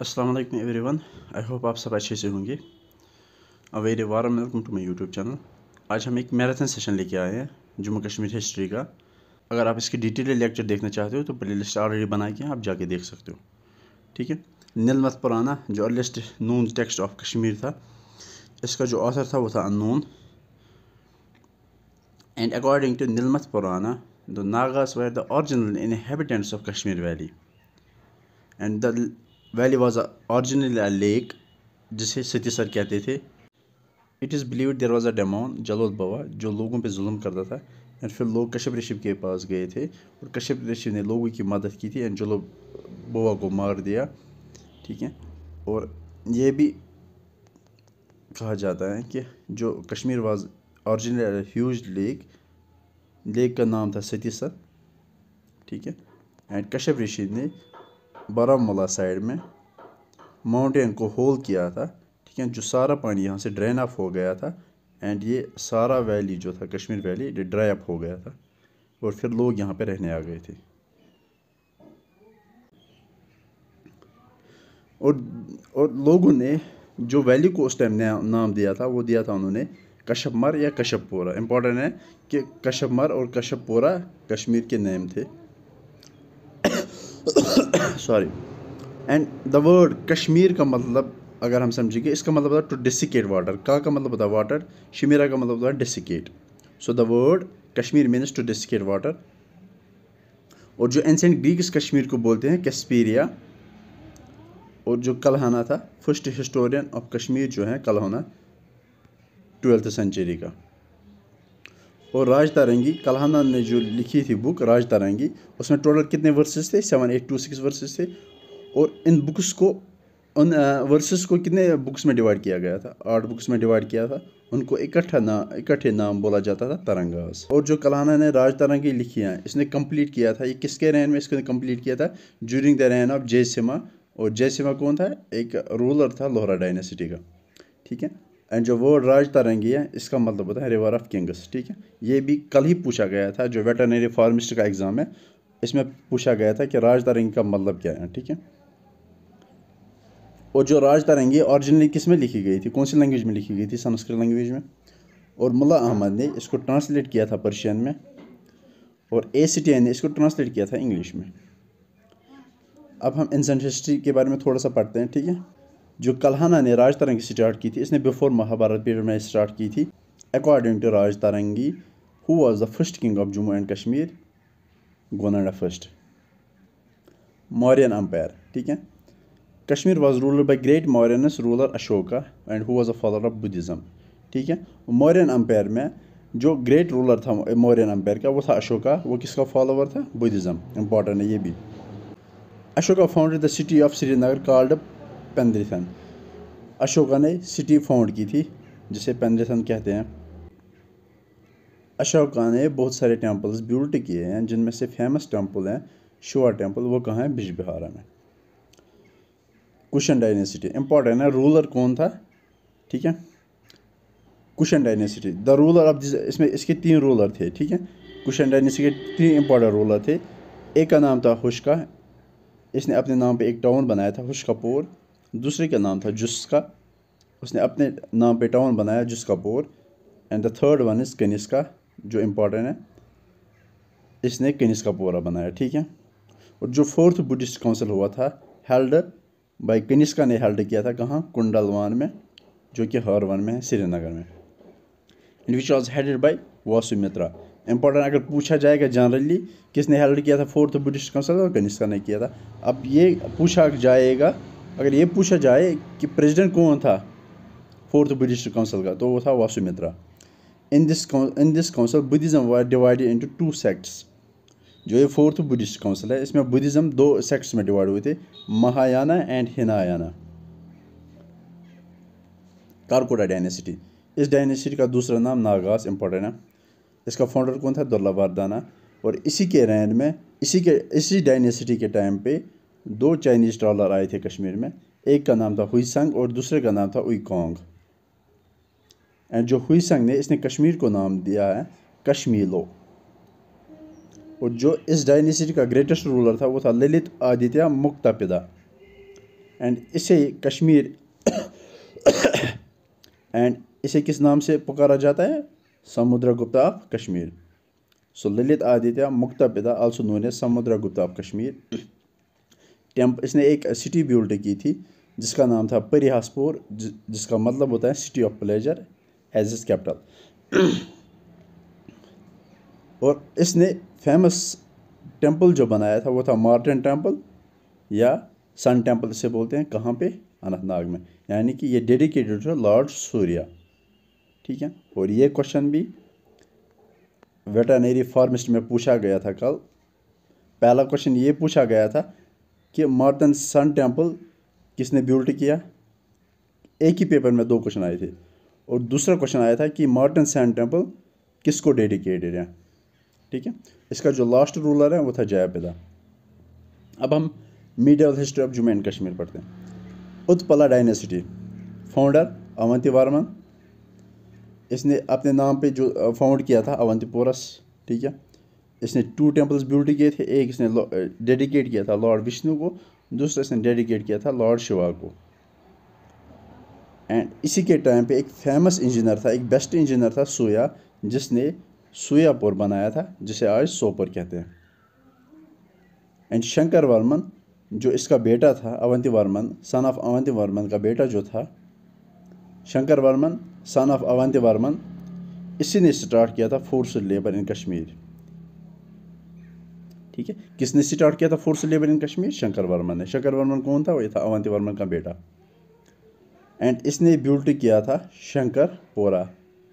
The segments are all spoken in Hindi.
अस्सलाम एवरी वन आई होप आप सब अच्छे से होंगे a very warm welcome to my YouTube channel आज हम एक मैराथन सेशन लेके आए हैं जम्मू कश्मीर हिस्ट्री का अगर आप इसकी डिटेल लेक्चर देखना चाहते हो तो प्ले लिस्ट ऑलरेडी बना के आप जाके देख सकते हो ठीक है मत पुराना जो earliest known text of Kashmir था इसका जो ऑथर था वो था unknown and according to Nilamat Purana the Nagas were the original inhabitants of Kashmir valley and the valley was original a lake जिसे सतीसर कहते थे it is believe there was a demon Jalodbhava जो लोगों पर म करता था एंड फिर लोग कश्यप ऋषि के पास गए थे और कश्यप ऋषि ने लोगों की मदद की थी एंड जलोद बवा को मार दिया ठीक है और ये भी कहा जाता है कि जो Kashmir was original huge lake lake का नाम था सतीसर ठीक है एंड कश्यप ऋषि ने बारामूला साइड में माउंटेन को होल किया था ठीक है जो सारा पानी यहाँ से ड्रेन अप हो गया था एंड ये सारा वैली जो था कश्मीर वैली ये ड्राई अप हो गया था और फिर लोग यहाँ पे रहने आ गए थे और और लोगों ने जो वैली को उस टाइम नाम दिया था वो दिया था उन्होंने कश्यपमर या कश्यपपोरा इम्पोर्टेंट है कि कश्यपमर और कश्यपपोरा कश्मीर के नेम थे sorry and the word Kashmir का मतलब अगर हम समझेंगे इसका मतलब होता है टू डिसिकेट वाटर का का मतलब होता है वाटर शमीरा का मतलब होता है desiccate so the word Kashmir means to desiccate water और जो एंसेंट ग्रीक्स कश्मीर को बोलते हैं कश्मीरिया और जो कलहाना था फर्स्ट हिस्टोरियन ऑफ कश्मीर जो है कलहाना ट्वेल्थ सेंचुरी का और राज तारंगी कलहाना ने जो लिखी थी बुक राज तारंगी उसमें टोटल कितने वर्सेस थे seven eight two six verses थे और इन बुक्स को उन वर्सेस को कितने बुक्स में डिवाइड किया गया था आठ बुक्स में डिवाइड किया था उनको इकट्ठा ना इकट्ठे नाम बोला जाता था तरंगास और जो कलाना ने राज तरंगी लिखी है इसने कंप्लीट किया था ये किसके रैन में इसको कंप्लीट किया था during the reign of Sima और सिमा कौन था एक रूलर था लोहरा डायनेसिटी का ठीक है एंड जो वर्ड राज तरंगी है इसका मतलब होता है रिवर ऑफ किंग्स ठीक है ये भी कल ही पूछा गया था जो वेटरनरी फार्मिस्ट का एग्ज़ाम है इसमें पूछा गया था कि राज तरंगी का मतलब क्या है ठीक है और जो राज तरंगी औरिजिनली किस में लिखी गई थी कौन सी लैंग्वेज में लिखी गई थी संस्कृत लैंग्वेज में और मुला अहमद ने इसको ट्रांसलेट किया था पर्शियन में और ए सी ने इसको ट्रांसलेट किया था इंग्लिश में अब हम इंसेंट हिस्ट्री के बारे में थोड़ा सा पढ़ते हैं ठीक है जो कल्हाना ने राज तरंगी स्टार्ट की थी इसने बिफोर महाभारत पीरियड में स्टार्ट की थी according to Rajatarangini who was the first king of Jammu and Kashmir Gonanda first Mauryan empire ठीक है Kashmir was ruled by great Mauryans ruler Ashoka and who was a follower of Buddhism ठीक है मौर्यन अम्पायर में जो ग्रेट रूलर था मौर्यन अम्पायर का वो था अशोका वो किसका फॉलोवर था बुद्धिज़म इम्पॉर्टेंट है ये भी Ashoka founded the city of Srinagar called Pandrethan Ashoka ने सिटी फाउंड की थी जिसे पेंद्रिथन कहते हैं अशोका ने बहुत सारे टेम्पल्स बिल्ट किए हैं जिनमें से फेमस टेम्पल हैं शोआ टेम्पल वो कहाँ है बिजबिहारा में कुशन डायनेसिटी इंपॉर्टेंट है रूलर कौन था ठीक है Kushan dynasty the ruler of this इसमें इसके तीन रूलर थे ठीक है कुशन डायनेसिटी के तीन इंपॉर्टेंट रूलर थे एक का नाम था हुशका इसने अपने नाम पे एक टाउन बनाया था हुशकापुर दूसरे का नाम था जुस्का उसने अपने नाम पे टाउन बनाया जिसका बोर and the third one is Kanishka जो इम्पोर्टेंट है इसने कनिस्का पोरा बनाया ठीक है और जो फोर्थ बुद्धिस्ट काउंसिल हुआ था हेल्ड बाई कनिस्का ने हेल्ड किया था कहाँ कुंडलवान में जो कि हरवन में है श्रीनगर में and which was headed by Vasumitra important अगर पूछा जाएगा जनरली किसने हेल्ड किया था फोर्थ बुद्धिस्ट काउंसिल और कनिस्का ने किया था अब ये पूछा जाएगा अगर ये पूछा जाए कि प्रेसिडेंट कौन था फोर्थ बुद्धिस्ट काउंसिल का तो वो था Vasumitra in this in this council Buddhism was divided into two sects जो ये फोर्थ बुद्धिस्ट काउंसिल है इसमें बुद्धिज़्म दो सेक्ट्स में डिवाइड हुए थे महायाना एंड हिनायाना कारकोटा डायनेसिटी इस डायनेसिटी का दूसरा नाम नागास इम्पोर्टेंट है इसका फाउंडर कौन था दुर्लभार्दाना और इसी के रैन में इसी के इसी डायनेसिटी के टाइम पे दो चाइनीज़ ट्रॉलर आए थे कश्मीर में एक का नाम था हुई संग और दूसरे का नाम था उइकोंग एंड जो हुईसंग ने इसने कश्मीर को नाम दिया है कश्मीलो और जो इस डायनेसिटी का ग्रेटेस्ट रूलर था वो था ललित आदित्य मुक्तापिदा एंड इसे कश्मीर एंड इसे किस नाम से पुकारा जाता है Samudra Gupta of Kashmir so Lalitaditya Muktapida also known as Samudra Gupta of Kashmir temp इसने एक सिटी बिल्ड की थी जिसका नाम था परिहासपुर जिसका मतलब होता है city of pleasure as is capital और इसने फेमस टेम्पल जो बनाया था वो था मार्टिन टेम्पल या सन टेम्पल इसे बोलते हैं कहाँ पे अनंतनाग में यानी कि ये डेडिकेटेड टू लॉर्ड सूर्या ठीक है और ये क्वेश्चन भी वेटनरी फार्मिस्ट में पूछा गया था कल पहला क्वेश्चन ये पूछा गया था कि मार्टन सन टेम्पल किसने बिल्ट किया एक ही पेपर में दो क्वेश्चन आए थे और दूसरा क्वेश्चन आया था कि मार्टन सन टेम्पल किसको डेडिकेटेड है ठीक है इसका जो लास्ट रूलर है वो था जयापिदा अब हम medieval history of Jammu and Kashmir पढ़ते हैं Utpala dynasty founder Avantivarman इसने अपने नाम पे जो फाउंड किया था अवंतीपोरस ठीक है इसने टू टेम्पल्स बिल्ड किए थे एक इसने डेडिकेट किया था लॉर्ड विष्णु को दूसरा इसने डेडिकेट किया था लॉर्ड शिवा को एंड इसी के टाइम पे एक फेमस इंजीनियर था एक बेस्ट इंजीनियर था सोया जिसने सोयापुर बनाया था जिसे आज सोपर कहते हैं एंड शंकर वर्मन जो इसका बेटा था Avantivarman son of Avantivarman का बेटा जो था Shankaravarman son of Avantivarman इसी ने स्टार्ट किया था फोर्स लेबर इन कश्मीर ठीक है किसने स्टार्ट किया था force labour in Kashmir Shankaravarman ने शंकर वर्मन कौन था वो ये था अवंती वर्मन का बेटा एंड इसने बिल्ट किया था शंकर पोरा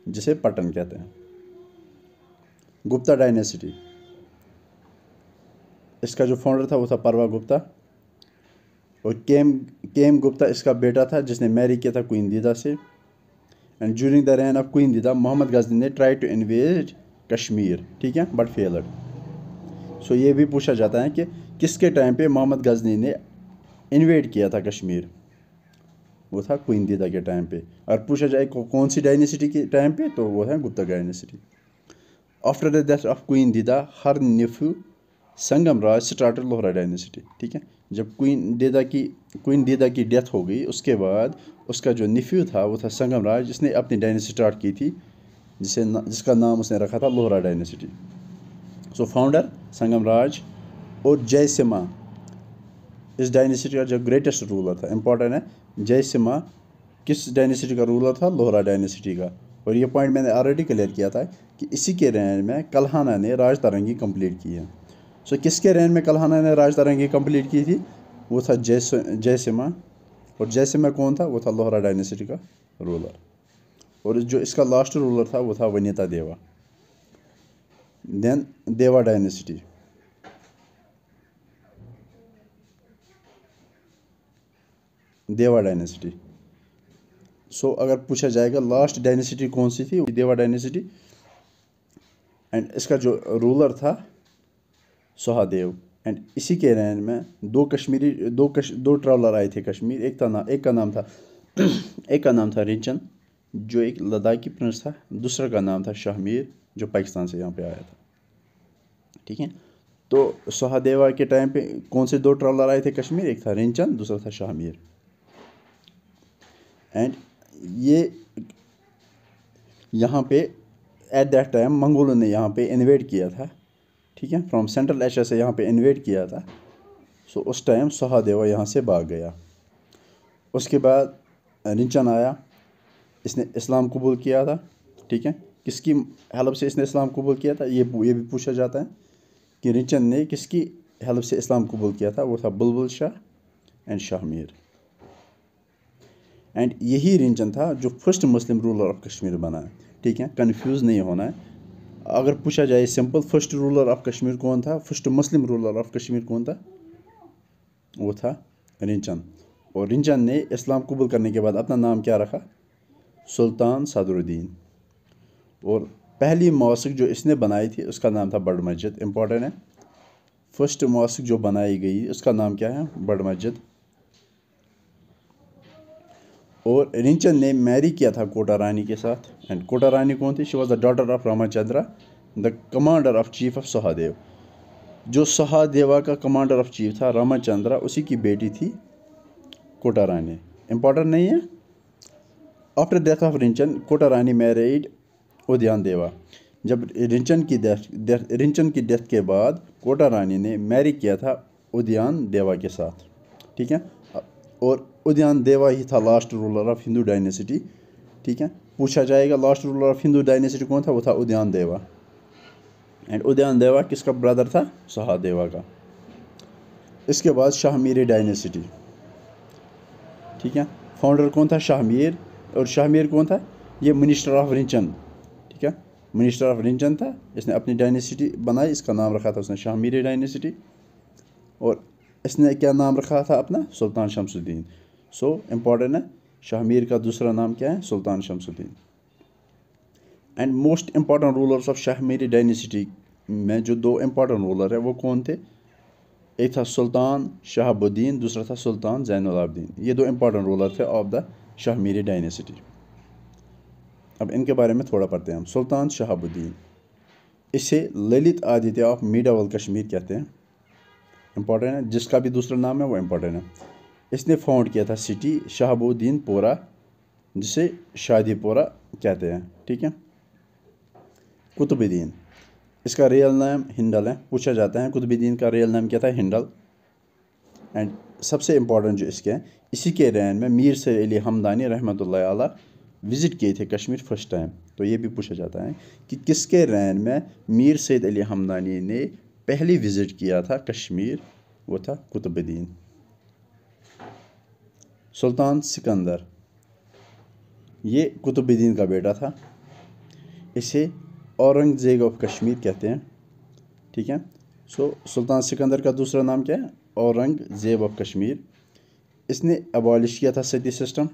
जिसे पटन कहते हैं गुप्ता डायनेसिटी इसका जो फाउंडर था वो था परवा गुप्ता और केम केम गुप्ता इसका बेटा था जिसने मैरी किया था क्वीन दीदा से and during the reign of queen Didda Mohammad Ghazni ने ट्राई टू इन्वेज कश्मीर ठीक है बट फेलड सो ये भी पूछा जाता है कि किसके टाइम पे मोहम्मद गजनी ने इन्वेड किया था कश्मीर वो था क्वीन दीदा के टाइम पे और पूछा जाए कौन सी डायनेसिटी के टाइम पे तो वो है Gupta dynasty after the death of queen Didda her nephew Sangram Raj started Lohara dynasty ठीक है जब क्वीन दीदा की क्वीन दीदा की डेथ हो गई उसके बाद उसका जो निफ्यू था वो था संगम राज जिसने अपनी डायनेसिटी स्टार्ट की थी जिसे जिसका नाम उसने रखा था Lohara dynasty so founder Sangram Raj और जय सिमा इस डायनेसिटी का जो ग्रेटेस्ट रूलर था इम्पॉर्टेंट है जय सिमा किस डायनेसिटी का रूलर था लोहरा डायनेसिटी का और ये पॉइंट मैंने ऑलरेडी क्लियर किया था कि इसी के रेंज में कल्हाना ने राज तरंगी कंप्लीट की है सो so, किसके रेंज में कल्हाना ने राज तरंगी कंप्लीट की थी वो था जय जयसिम्हा और जयसिम्हा कौन था वो था लोहरा डायनेसिटी का रूलर और जो इसका लास्ट रूलर था वो था वनीता देवा then Deva dynasty. Deva dynasty so so, अगर पूछा जाएगा लास्ट डायनेसिटी कौन सी थी देवा डायनेसिटी एंड इसका जो रूलर था सोहादेव एंड इसी के रैन में दो कश्मीरी दो कश, दो ट्रैवलर आए थे कश्मीर एक था ना एक का नाम था एक का नाम था रिंचन जो एक लद्दाखी प्रिंस था दूसरा का नाम था शाहमीर जो पाकिस्तान से यहाँ पे आया था ठीक है तो सहदेवा के टाइम पे कौन से दो ट्रॉलर आए थे कश्मीर एक था रिंचन दूसरा था शाहमीर एंड ये यहाँ पे एट दैट टाइम मंगोलों ने यहाँ पे इन्वेट किया था ठीक है फ्रॉम सेंट्रल एशिया से यहाँ पे इन्वेट किया था सो so, उस टाइम सहादेवा यहाँ से भाग गया उसके बाद रिंचन आया इसने इस्लाम कबूल किया था ठीक है किसकी हेल्प से इसने इस्लाम कबूल किया था ये ये भी पूछा जाता है कि रिचन ने किसकी हेल्प से इस्लाम कबूल किया था वो था बुलबुल शाह एंड शाह मीर एंड यही रिंचन था जो first Muslim ruler of Kashmir बना ठीक है कन्फ्यूज़ नहीं होना है अगर पूछा जाए simple first ruler of Kashmir कौन था first Muslim ruler of Kashmir कौन था वो था रिंचन और रिंचन ने इस्लाम कबूल करने के बाद अपना नाम क्या रखा सुल्तान सदरुद्दीन और पहली मौसिक जो इसने बनाई थी उसका नाम था बड़ मस्जिद इम्पॉर्टेंट है फर्स्ट मौसिक जो बनाई गई उसका नाम क्या है बड़ मस्जिद और रिंचन ने मैरी किया था कोटा रानी के साथ एंड कोटा रानी कौन थी she was the daughter of Ramachandra the commander of chief of Sahadev जो सहादेवा का कमांडर ऑफ चीफ था रामाचंद्रा उसी की बेटी थी कोटा रानी इम्पॉर्टेंट नहीं है after death of Rinchan Kota Rani married को ध्यान देवा जब रिंचन की डेथ रिंचन की डेथ के बाद कोटा रानी ने मैरी किया था उद्यान देवा के साथ ठीक है और उद्यान देवा ही था last ruler of Hindu dynasty ठीक है पूछा जाएगा last ruler of Hindu dynasty कौन था वो था उद्यान देवा एंड उद्यान देवा किसका ब्रदर था सहादेवा का इसके बाद शाहमीरी डायनेसिटी ठीक है फाउंडर कौन था शाहमीर और शाहमीर कौन था ये मिनिस्टर ऑफ रिंचन क्या मिनिस्टर ऑफ रिलीजन था इसने अपनी डायनेसिटी बनाई इसका नाम रखा था उसने शाहमीरी डायनेसिटी और इसने क्या नाम रखा था अपना सुल्तान शमसुद्दीन सो इम्पॉर्टेंट है शाहमीर का दूसरा नाम क्या है Sultan Shamsuddin and most important rulers of Shahmiri dynasty में जो दो इम्पॉर्टेंट रूलर है वो कौन थे एक था सुल्तान शहाबुद्दीन दूसरा था सुल्तान जैन ये दो इम्पॉर्टेंट रूलर थे ऑफ द शाहमीरी डायनेसिटी अब इनके बारे में थोड़ा पढ़ते हैं हम सुल्तान शहाबुद्दीन इसे Lalitaditya of medieval Kashmir कहते हैं इम्पॉर्टेंट है जिसका भी दूसरा नाम है वो इम्पॉर्टेंट है इसने फाउंड किया था सिटी शहाबुद्दीन पोरा जिसे शादीपोरा कहते हैं ठीक है कुतुबुद्दीन इसका रियल नाम हिंडल है पूछा जाता है कुतुबुद्दीन का रियल नाम क्या था हिंडल एंड सबसे इम्पॉर्टेंट जो इसके हैं इसी के रैन में मीर से अली हमदानी रहमत आला विज़िट किए थे कश्मीर फर्स्ट टाइम तो ये भी पूछा जाता है कि किसके रैन में मीर सैद अली हमदानी ने पहली विज़िट किया था कश्मीर वो था कुतुबुद्दीन सुल्तान सिकंदर ये कुतुबुद्दीन का बेटा था इसे औरंगज़ेब ऑफ कश्मीर कहते हैं ठीक है सो सुल्तान सिकंदर का दूसरा नाम क्या है औरंगज़ेब ऑफ कश्मीर इसने अबॉलिश किया था सदी सिस्टम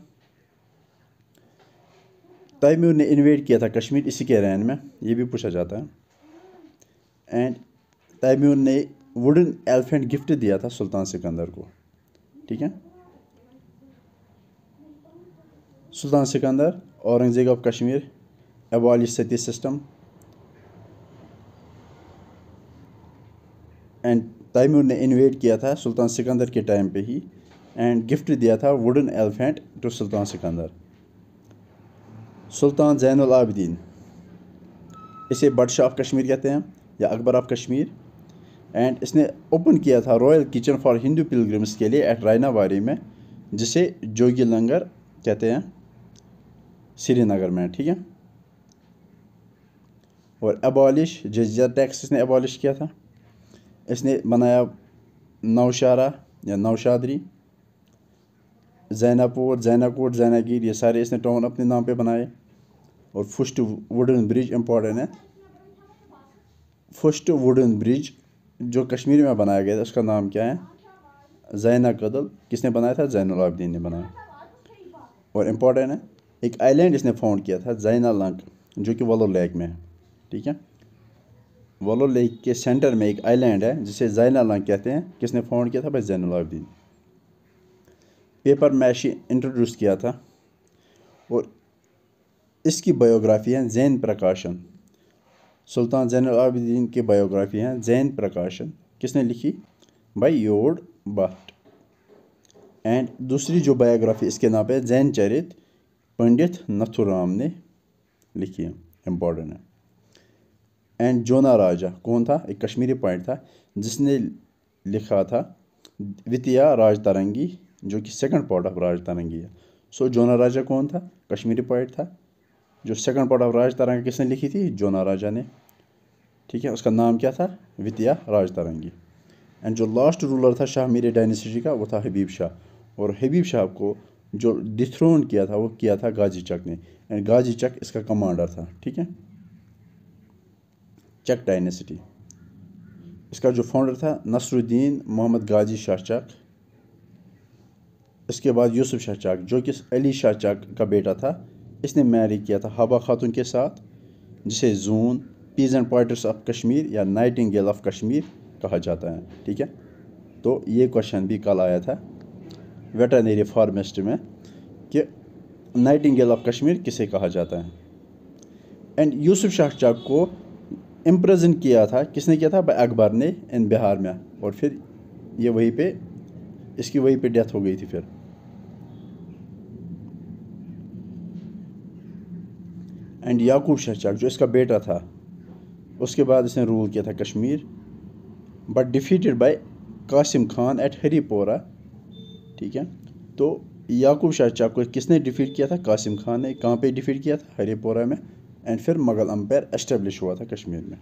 तैमूर ने इन्वेट किया था कश्मीर इसी के रैन में ये भी पूछा जाता है एंड तैमूर ने वुडन एलिफेंट गिफ्ट दिया था सुल्तान सिकंदर को ठीक है Sultan Sikandar Aurangzeb of Kashmir abolish sati system and Timur ने इन्वेट किया था सुल्तान सिकंदर के टाइम पे ही एंड गिफ्ट दिया था wooden elephant to Sultan Sikandar Sultan Zain Abidin इसे बादशाह ऑफ कश्मीर कहते हैं या अकबर ऑफ कश्मीर एंड इसने ओपन किया था royal kitchen for Hindu pilgrims के लिए एट वारी में जिसे जोगी लंगर कहते हैं श्रीनगर में ठीक है और एबॉलिश जजिया टैक्स इसने एबॉलिश किया था इसने बनाया नौशारा या नौशादरी जैनापुर जैनाकोट जैनागीर ये सारे इसने टाउन अपने नाम पे बनाए और फर्स्ट वुडन ब्रिज इम्पॉर्टेंट है फर्स्ट वुडन ब्रिज जो कश्मीर में बनाया गया था उसका नाम क्या है जैना कदल किसने बनाया था जैन आबदीन ने बनाया और इम्पॉर्टेंट है एक आइलैंड इसने फाउंड किया था जैना लंक जो कि वलो लेक में है ठीक है वलो लेक के सेंटर में एक आइलैंड है जिसे जैना लंक कहते हैं किसने फाउंड किया था भाई Zain Abidin paper mache introduce किया था और इसकी बायोग्राफी है जैन प्रकाशन सुल्तान जैन आबिदीन की बायोग्राफी है जैन प्रकाशन किसने लिखी बाई योड भट्ट एंड दूसरी जो बायोग्राफी इसके नाम पे जैन चरित पंडित नथुराम ने लिखी है इम्पोर्टेंट है एंड जोना राजा कौन था एक कश्मीरी पॉइंट था जिसने लिखा था वितिया राज तरंगी जो कि सेकंड पार्ट ऑफ तरंगी है सो जोना राजा कौन था कश्मीरी पॉइंट था जो सेकंड पार्ट ऑफ तरंगी किसने लिखी थी जोना राजा ने ठीक है उसका नाम क्या था राज तरंगी एंड जो लास्ट रूलर था शाह मीरे डायनेस्टी का वो था हबीब शाह और हबीब शाह को जो डिथ्रोन किया था वो किया था गाजी चक ने एंड गाजी चक इसका कमांडर था ठीक है चक डायनेस्टी इसका जो फाउंडर था नसरुद्दीन मोहम्मद गाजी शाह चक इसके बाद यूसुफ शाह चाक जो कि अली शाह चाक का बेटा था इसने मैरी किया था हबा खातून के साथ जिसे जून पीज एंड पॉइटर्स ऑफ कश्मीर या नाइटिंग गेल ऑफ कश्मीर कहा जाता है ठीक है तो ये क्वेश्चन भी कल आया था वेटरनरी फार्मेस्ट में कि नाइटिंग गेल ऑफ कश्मीर किसे कहा जाता है एंड यूसुफ शाह चाक को इम्प्रजन किया था किसने किया था अकबर ने इन बिहार में और फिर ये वहीं पे इसकी वहीं पे डेथ हो गई थी फिर एंड याकूब शहचक जो इसका बेटा था उसके बाद इसने रूल किया था Kashmir but defeated by Qasim Khan at Haripora ठीक है तो याकूब चाक को किसने डिफीट किया था कासिम खान ने कहाँ पे डिफीट किया था हरीपोरा में एंड फिर मगल अम्पायर एस्टेब्लिश हुआ था कश्मीर में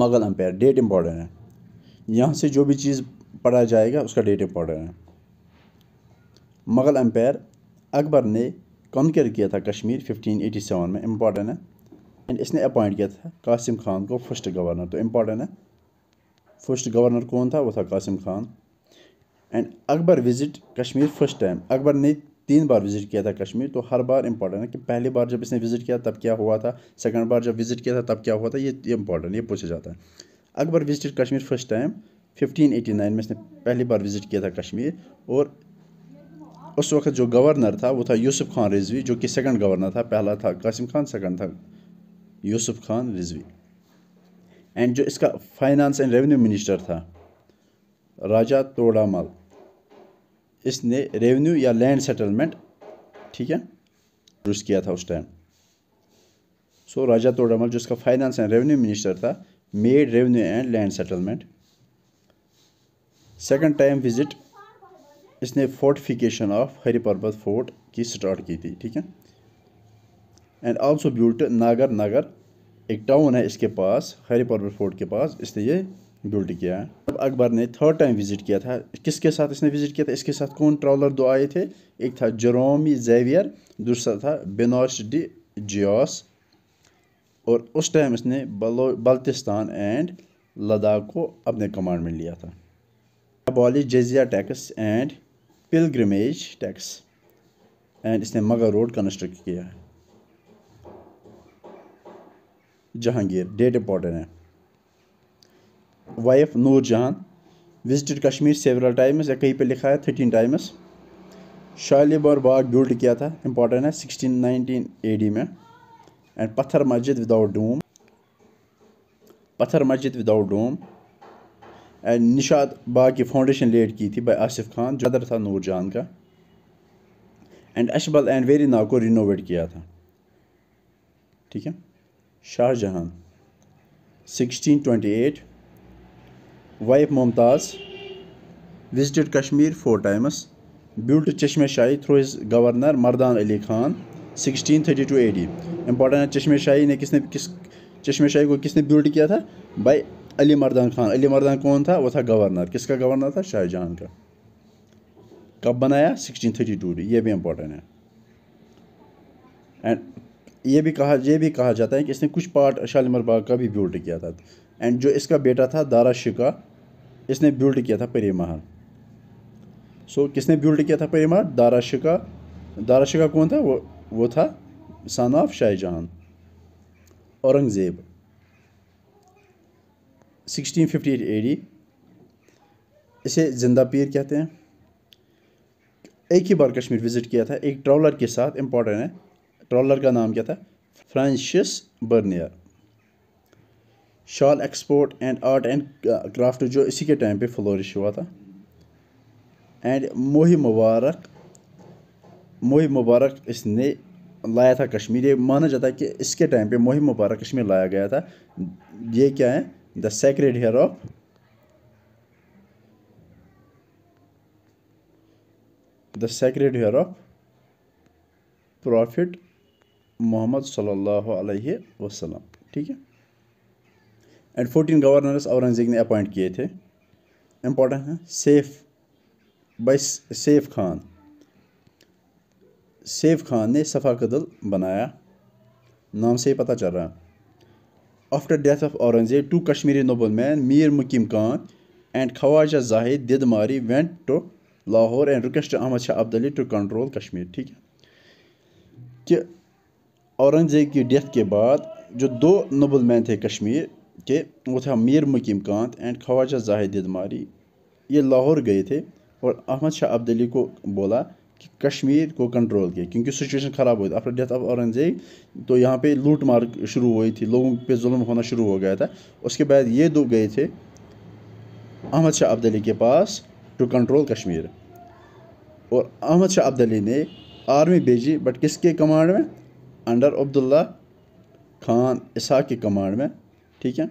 मगल अम्पायर डेट इम्पॉर्टेंट है यहाँ से जो भी चीज़ पढ़ा जाएगा उसका डेट इम्पॉर्टेंट है मगल अम्पायर अकबर ने कॉन्कर किया था कश्मीर 1587 में इम्पॉर्टेंट है एंड इसने अपॉइंट किया था कासिम खान को फर्स्ट गवर्नर तो इम्पॉर्टेंट है फर्स्ट गवर्नर कौन था वो था Qasim Khan and Akbar visit Kashmir first time Akbar ने तीन बार विज़िट किया था कश्मीर तो हर बार इंपॉर्टेंट है कि पहली बार जब इसने विज़िट किया तब क्या हुआ था सेकेंड बार जब विज़िट किया था तब क्या हुआ था ये इम्पॉर्टेंट ये पूछा जाता है Akbar visit Kashmir first time 1589 में इसने पहली बार विज़िट किया था कश्मीर और उस वक्त जो गवर्नर था वो था यूसुफ खान रिजवी जो कि सेकंड गवर्नर था पहला था कासिम खान सेकंड था यूसुफ खान रिजवी एंड जो इसका फाइनेंस एंड रेवेन्यू मिनिस्टर था राजा तोड़ामल इसने रेवेन्यू या लैंड सेटलमेंट ठीक है रुस किया था उस टाइम सो so, राजा तोड़ामल जो इसका फाइनेंस एंड रेवेन्यू मिनिस्टर था made revenue and land settlement second time visit इसने fortification of Hari Parbat fort की स्टार्ट की थी ठीक है एंड आल्सो ब्यूट नागर नगर एक टाउन है इसके पास हरी पर्वत फोर्ट के पास इसने ये बिल्ड किया है जब अकबर ने थर्ड टाइम विज़िट किया था किसके साथ इसने विज़िट किया था इसके साथ कौन ट्रॉलर दो आए थे एक था जरोमी जेवियर दूसरा था बेनोश डी जियोस और उस टाइम इसने बलो बल्तिस्तान एंड लद्दाख को अपने कमांड में लिया था abolish jizya tax and pilgrimage tax and इसने मगा रोड कंस्ट्रक्ट किया है जहांगीर डेट इम्पॉर्टेंट है wife Noor Jahan visited Kashmir several times या कहीं पे लिखा है थर्टीन टाइम्स शाली बार बाग बिल्ड किया था इंपॉर्टेंट है सिक्सटीन नाइनटीन एडी में एंड पत्थर मस्जिद विदाउट डूम पत्थर मस्जिद विदाउट डूम निशात बा की फाउंडेशन लेट की थी बाई आसिफ खान जो अदर था जान का and Achabal and Verinag को रिनोवेट किया था ठीक है Shahjahan 1628 wife Mumtaz visited Kashmir four times built Chashme Shahi through his governor Mardan Ali Khan 1632 AD important है चश्मे शाही ने किसने किस चश्मे शाही को किसने ब्यूट किया था बाई अली मर्दान खान अली मर्दान कौन था वो था गवर्नर किसका गवर्नर था शाहजहाँ का कब बनाया 1632 टू ये भी इम्पोर्टेंट है एंड ये भी कहा ये भी कहा जाता है कि इसने कुछ पार्ट शालिमर बाग का भी बिल्ड किया था एंड जो इसका बेटा था दारा शिका इसने बिल्ड किया था परी महल सो so, किसने बिल्ड किया था परी महल दारा शिका दारा शिका कौन था वो वो था son of Shahjahan Aurangzeb 1658 AD इसे जिंदा पीर कहते हैं एक ही बार कश्मीर विज़िट किया था एक ट्रॉलर के साथ इम्पॉर्टेंट है ट्रॉलर का नाम क्या था Francis Bernier shawl export and art and craft जो इसी के टाइम पे फ्लोरिश हुआ था एंड मोही मुबारक मोही मुबारक इसने लाया था कश्मीर ये माना जाता है कि इसके टाइम पे मोही मुबारक कश्मीर लाया गया था ये क्या है the sacred hair of the sacred hair of prophet Mohammad सल्लल्लाहु अलैहि वसल्लम ठीक है एंड फोर्टीन गवर्नर्स औरंगजेब ने अपॉइंट किए थे इम्पोर्टेंट है सेफ बाई सेफ खान सेफ खान ने सफ़ा कदल बनाया नाम से ही पता चल रहा है After death of Aurangzeb, two Kashmiri noblemen, Mir Mukim Khan and Khawaja Zahid Didmari, went to Lahore and requested Ahmad Shah Abdali to control Kashmir. ठीक है कि औरंगज़ेब की डेथ के बाद जो दो नोबल मैन थे कश्मीर के वो था मीर मुकीम कांत एंड ख्वाजा जाहिद दिदमारी ये लाहौर गए थे और अहमद शाह अब्दली को बोला कि कश्मीर को कंट्रोल किया क्योंकि सिचुएशन ख़राब हुई थी आफ्टर डेथ ऑफ औरंगजेब तो यहाँ पे लूट मार शुरू हुई थी लोगों पे जुल्म होना शुरू हो गया था उसके बाद ये दो गए थे अहमद शाह अब्दली के पास टू कंट्रोल कश्मीर और अहमद शाह अब्दली ने आर्मी भेजी बट किसके कमांड में अंडर अब्दुल्ला खान इसहा के कमांड में ठीक है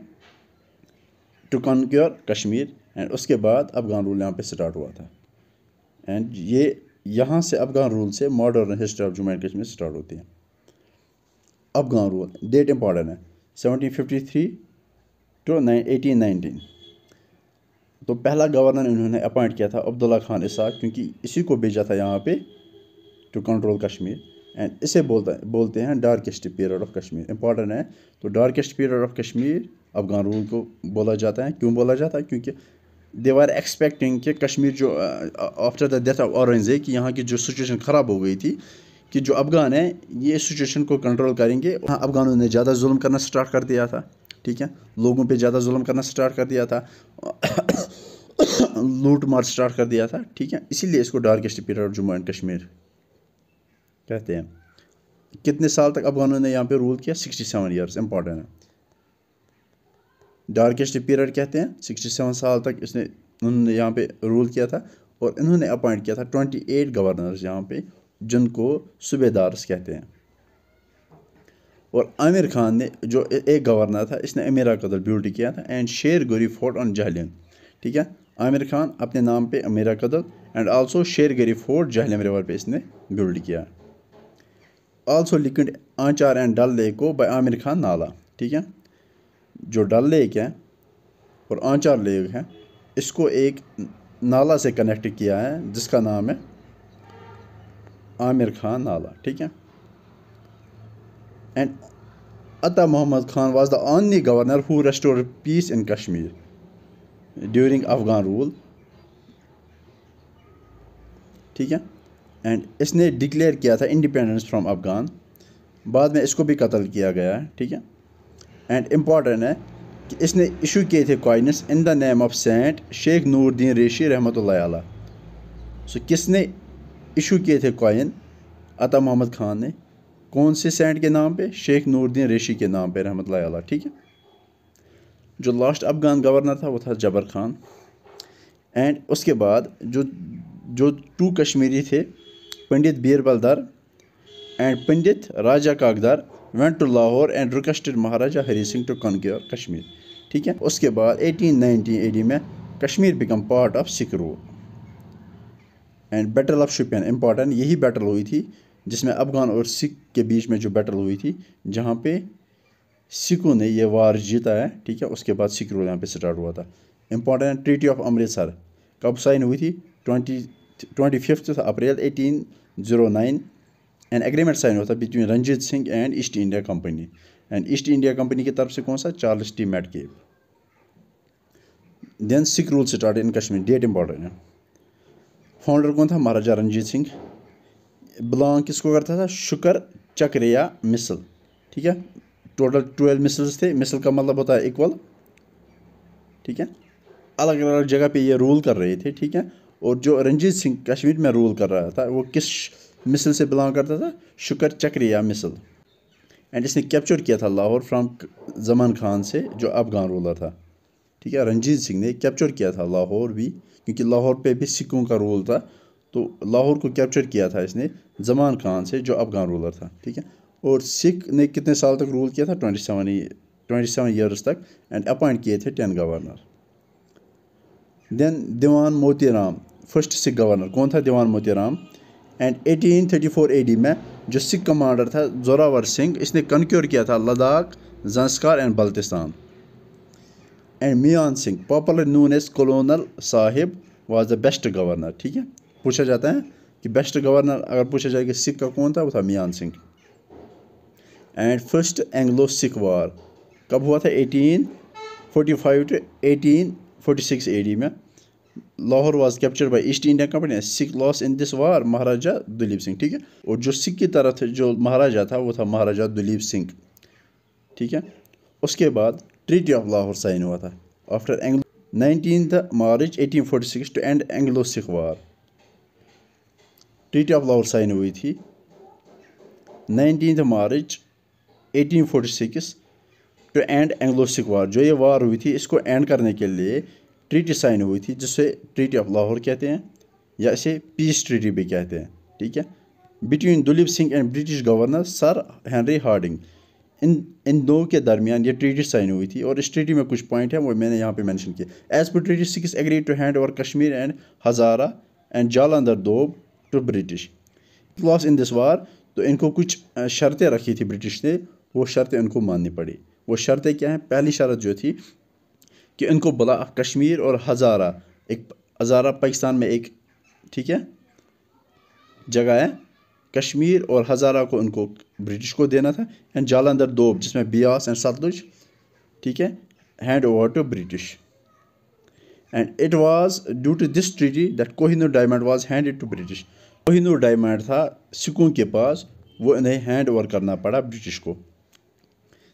टू कंक्योर कश्मीर एंड उसके बाद अफगान रूल यहाँ पे स्टार्ट हुआ था एंड ये यहाँ से अफगान रूल से modern history of Jammu and Kashmir start होती है अफगान रूल डेट इम्पॉर्टेंट है seventeen fifty three to nine eighteen nineteen तो पहला गवर्नर इन्होंने अपॉइंट किया था अब्दुल्ला खान इसा क्योंकि इसी को भेजा था यहाँ पे टू कंट्रोल कश्मीर एंड इसे बोलता है बोलते हैं darkest period of Kashmir important है तो darkest period of Kashmir Afghan rule को बोला जाता है क्यों बोला जाता है क्योंकि देवर एक्सपेक्टिंग कि कश्मीर जो after the death of Aurangzeb कि यहाँ की जो सिचुएशन ख़राब हो गई थी कि जो अफ़गान है ये सिचुएशन को कंट्रोल करेंगे हाँ, अफ़गानों ने ज़्यादा जुल्म करना स्टार्ट कर दिया था ठीक है लोगों पे ज़्यादा जुल्म करना स्टार्ट कर दिया था लूट मार स्टार्ट कर दिया था ठीक है इसीलिए इसको darkest period Jammu and Kashmir कहते हैं कितने साल तक अफगानों ने यहाँ पे रूल किया 67 सेवन ईयर्स इंपॉर्टेंट है डार्केस्ट पीरियड कहते हैं सिक्सटी सेवन साल तक इसने उन्होंने यहाँ पे रूल किया था और इन्होंने अपॉइंट किया था ट्वेंटी एट गवर्नर्स यहाँ पे जिनको सूबेदार्स कहते हैं और आमिर खान ने जो एक गवर्नर था इसने अमीरा कदल ब्यूटी किया था एंड शेर गरी फोर्ट ऑन जहलिम ठीक है आमिर खान अपने नाम पे अमीरा कदल एंड आल्सो शेर गरी फोर्ट जहलिम रिवर पे इसने बिल्ड किया आल्सो लिक्विड आंचार एंड डल लेक को बाय आमिर खान नाला ठीक है जो डल लेक है और आंचार लेक है इसको एक नाला से कनेक्ट किया है जिसका नाम है आमिर खान नाला ठीक है and Ata Mohammad Khan was the only governor who restore peace in Kashmir during Afghan rule ठीक है एंड इसने डिक्लेयर किया था इंडिपेंडेंस फ्रॉम अफगान बाद में इसको भी कत्ल किया गया है ठीक है एंड इम्पॉर्टेंट है कि इसने इशू किए थे coins in the name of saint Sheikh Nooruddin Reshi Rahmatullah सो किसने इशू किए थे कॉइन अता मोहम्मद खान ने कौन से सेंट के नाम पे शेख नूरद्दीन रेशी के नाम पे रहमत ला ठीक है जो लास्ट अफगान गवर्नर था वो था जबर खान एंड उसके बाद जो जो टू कश्मीरी थे पंडित बीरबल दर and Pandit Raja Kakdar went to Lahore and requested Maharaja Hari Singh to conquer Kashmir ठीक है उसके बाद 1890 एडी में Kashmir become part of Sikh rule and battle of Shopian important यही बैटल हुई थी जिसमें अफगान और सिख के बीच में जो बैटल हुई थी जहाँ पे सिखों ने यह वार जीता है ठीक है उसके बाद सिख रूल यहाँ पे स्टार्ट हुआ था इम्पॉर्टेंट ट्रीटी ऑफ अमृतसर कब साइन हुई थी twenty twenty fifth April eighteen zero nine an agreement sign होता between Ranjit Singh and East India Company and East India Company की तरफ से कौन सा Charles T Metcalfe then Sikh rule start in Kashmir date important है फाउंडर कौन था महाराजा रंजीत सिंह बिलोंग किसको करता था शुक्र चक्रिया मिसल ठीक है टोटल ट्वेल्व मिसल्स थे मिसल का मतलब होता है इक्वल ठीक है अलग अलग जगह पे ये रूल कर रहे थे ठीक है और जो रंजीत सिंह कश्मीर में रूल कर रहा था वो किस मिसल से बिलोंग करता था शुक्र चक्री या मिसल एंड इसने कैप्चर किया था लाहौर फ्राम जमान खान से जो अफगान रूलर था ठीक है रंजीत सिंह ने कैप्चर किया था लाहौर भी क्योंकि लाहौर पे भी सिखों का रूल था तो लाहौर को कैप्चर किया था इसने जमान खान से जो अफगान रूलर था ठीक है और सिख ने कितने साल तक रूल किया था twenty seven twenty seven years तक एंड अपॉइंट किए थे टेन गवर्नर देन दीवान मोती फर्स्ट सिख गवर्नर कौन था दीवान मोती एंड 1834 एडी में जो सिख कमांडर था जोरावर सिंह इसने कनक्योर किया था Ladakh Zanskar and Baltistan and Mian Singh popular known as colonel Sahib was the best governor ठीक है पूछा जाता है कि बेस्ट गवर्नर अगर पूछा जाए कि सिख का कौन था वो था Mian Singh and first Anglo Sikh war कब हुआ था 1845 टू ए डी में Lahore was capture by East India Company Sikh loss in this war Maharaja Dilip Singh ठीक है और जो सिख की तरफ जो महाराजा था वो था महाराजा दिलीप सिंह ठीक है उसके बाद ट्रीटी ऑफ लाहौर साइन हुआ था after Anglo nineteen March 1846 two and Anglo Sikh war treaty of Lahore sign हुई थी nineteen March 1846 two and Anglo Sikh war जो ये वार हुई थी इसको एंड करने के लिए ट्रीटी साइन हुई थी जिसे ट्रीटी ऑफ लाहौर कहते हैं या इसे पीस ट्रीटी भी कहते हैं ठीक है between Duleep Singh and British governor sir Henry Hardinge इन इन दो के दरमियान ये ट्रीटी साइन हुई थी और इस ट्रीटी में कुछ पॉइंट हैं वो मैंने यहाँ पे मेंशन किए एज पर treaty Sikhs agree to hand over Kashmir and Hazara and Jalandhar Doab to British loss in this war तो इनको कुछ शर्तें रखी थी ब्रिटिश ने वो शर्तें इनको माननी पड़ी वो शर्तें क्या हैं पहली शर्त जो थी कि इनको बुला कश्मीर और हज़ारा एक हज़ारा पाकिस्तान में एक ठीक है जगह है कश्मीर और हज़ारा को उनको ब्रिटिश को देना था एंड जालंधर दोब जिसमें बियास एंड सतलुज ठीक है hand over to British and it was due to this treaty that Kohinoor diamond was handed to British Kohinoor diamond था सिकों के पास वो इन्हें हैंड ओवर करना पड़ा ब्रिटिश को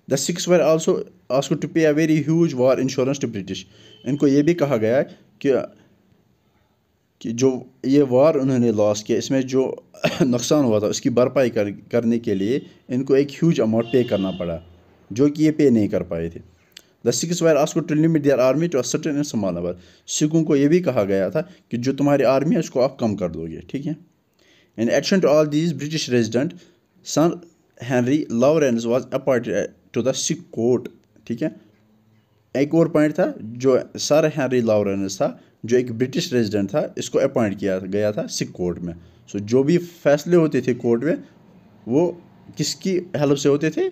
the Sikhs were also ask to pay a very huge war insurance to British इनको ये भी कहा गया कि कि जो ये वार उन्होंने लॉस किया इसमें जो नुकसान हुआ था उसकी भरपाई कर, करने के लिए इनको एक ह्यूज अमाउंट पे करना पड़ा जो कि ये पे नहीं कर पाए थे the Sikhs were asked to limit their army to certain and small number सिखों को ये भी कहा गया था कि जो तुम्हारी आर्मी है उसको आप कम कर दोगे ठीक है in addition to all these British resident sir Henry Lawrence was appointed to the Sikh court ठीक है एक और पॉइंट था जो सर हैंनरी लॉरेंस था जो एक ब्रिटिश रेजिडेंट था इसको अपॉइंट किया गया था सिख कोर्ट में सो जो भी फैसले होते थे कोर्ट में वो किसकी हेल्प से होते थे